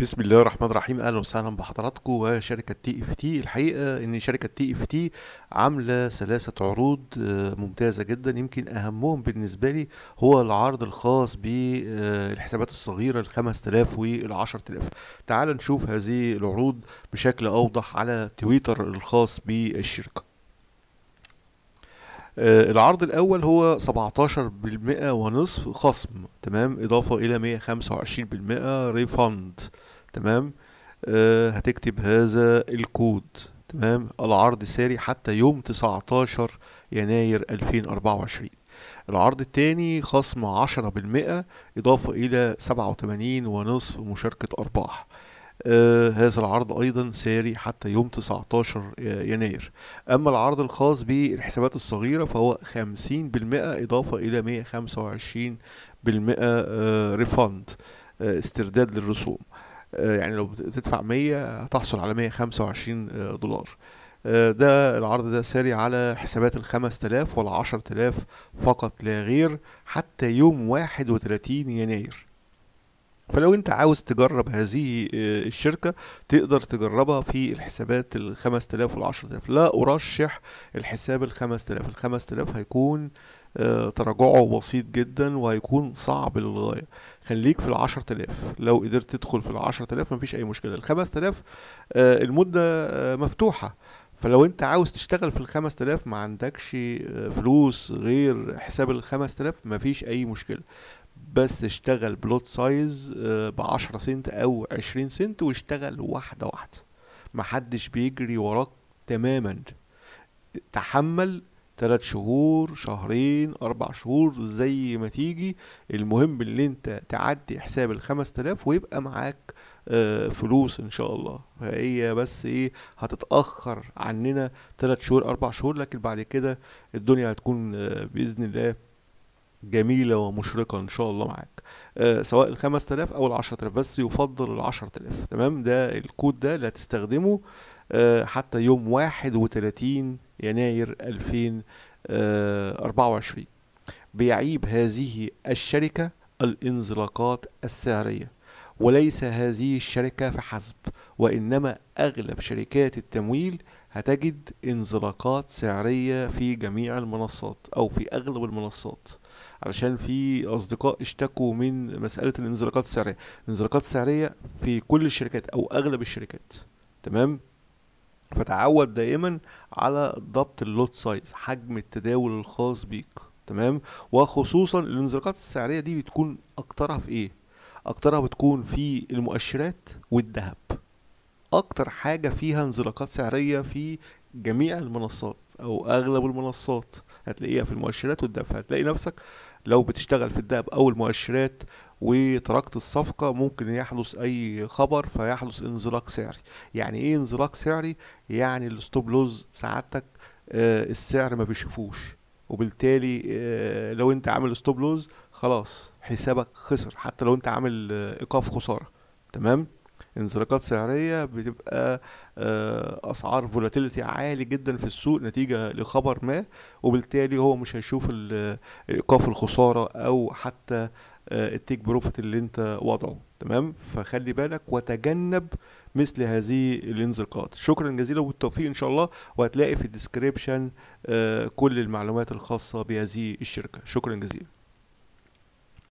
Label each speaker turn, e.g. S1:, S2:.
S1: بسم الله الرحمن الرحيم اهلا وسهلا بحضراتكم وشركه تي اف تي الحقيقه ان شركه تي اف تي عامله ثلاثه عروض آه، ممتازه جدا يمكن اهمهم بالنسبه لي هو العرض الخاص بالحسابات آه، الصغيره ال 5000 وال 10000 تعال نشوف هذه العروض بشكل اوضح على تويتر الخاص بالشركه آه، العرض الاول هو 17% ونصف خصم تمام اضافه الى 125% ريفاند تمام آه هتكتب هذا الكود تمام العرض ساري حتى يوم 19 يناير 2024 العرض التاني خصم 10% إضافة إلى 87 ونصف مشاركة أرباح آه هذا العرض أيضا ساري حتى يوم 19 يناير أما العرض الخاص بالحسابات الصغيرة فهو 50% إضافة إلى 125% آه ريفاند آه استرداد للرسوم آه آه، يعني لو بتدفع 100 هتحصل على 125 آه، دولار آه، ده العرض ده ساري على حسابات ال 5000 وال 10000 فقط لا غير حتى يوم 31 يناير فلو انت عاوز تجرب هذه الشركة تقدر تجربها في الحسابات ال 5000 وال 10000 لا ارشح الحساب ال 5000 ال 5000 هيكون آه، تراجعه بسيط جدا وهيكون صعب للغاية خليك في العشر تلاف لو قدرت تدخل في العشر تلاف مفيش أي مشكلة الخمس تلاف آه، المدة آه، مفتوحة فلو انت عاوز تشتغل في الخمس تلاف ما عندكش فلوس غير حساب الخمس تلاف مفيش اي مشكلة بس اشتغل بلوت سايز بعشرة سنت او عشرين سنت واشتغل واحدة واحدة محدش بيجري وراك تماما تحمل تلات شهور شهرين اربع شهور زي ما تيجي المهم اللي انت تعدي حساب الخمس تلاف ويبقى معاك آه، فلوس ان شاء الله فهي بس ايه هتتأخر عننا تلات شهور اربع شهور لكن بعد كده الدنيا هتكون آه، بإذن الله جميلة ومشرقة إن شاء الله معاك آه سواء الخمس تلاف أو العشرة تلاف بس يفضل العشرة تلاف تمام ده الكود ده اللي هتستخدمه آه حتى يوم واحد وتلاتين يناير 2024 آه، بيعيب هذه الشركة الانزلاقات السعرية وليس هذه الشركة فحسب وإنما أغلب شركات التمويل هتجد انزلاقات سعرية في جميع المنصات أو في أغلب المنصات علشان في أصدقاء اشتكوا من مسألة الانزلاقات السعرية الانزلاقات السعرية في كل الشركات أو أغلب الشركات تمام فتعود دائما على ضبط اللوت سايز حجم التداول الخاص بيك تمام وخصوصا الانزلاقات السعريه دي بتكون اكترها في ايه اكترها بتكون في المؤشرات والذهب اكتر حاجه فيها انزلاقات سعريه في جميع المنصات او اغلب المنصات هتلاقيها في المؤشرات والذهب هتلاقي نفسك لو بتشتغل في الذهب او المؤشرات وتركت الصفقة ممكن يحدث أي خبر فيحدث انزلاق سعري يعني إيه انزلاق سعري؟ يعني الستوب لوز سعادتك آه، السعر ما بيشوفوش وبالتالي آه، لو انت عامل ستوب لوز خلاص حسابك خسر حتى لو انت عامل آه، ايقاف خساره تمام انزلاقات سعريه بتبقى اسعار فولاتيليتي عالي جدا في السوق نتيجه لخبر ما وبالتالي هو مش هيشوف ايقاف الخساره او حتى التيك آه، بروفيت اللي انت وضعه تمام فخلي بالك وتجنب مثل هذه الانزلاقات شكرا جزيلا والتوفيق ان شاء الله وهتلاقي في الديسكريبشن آه، كل المعلومات الخاصه بهذه الشركه شكرا جزيلا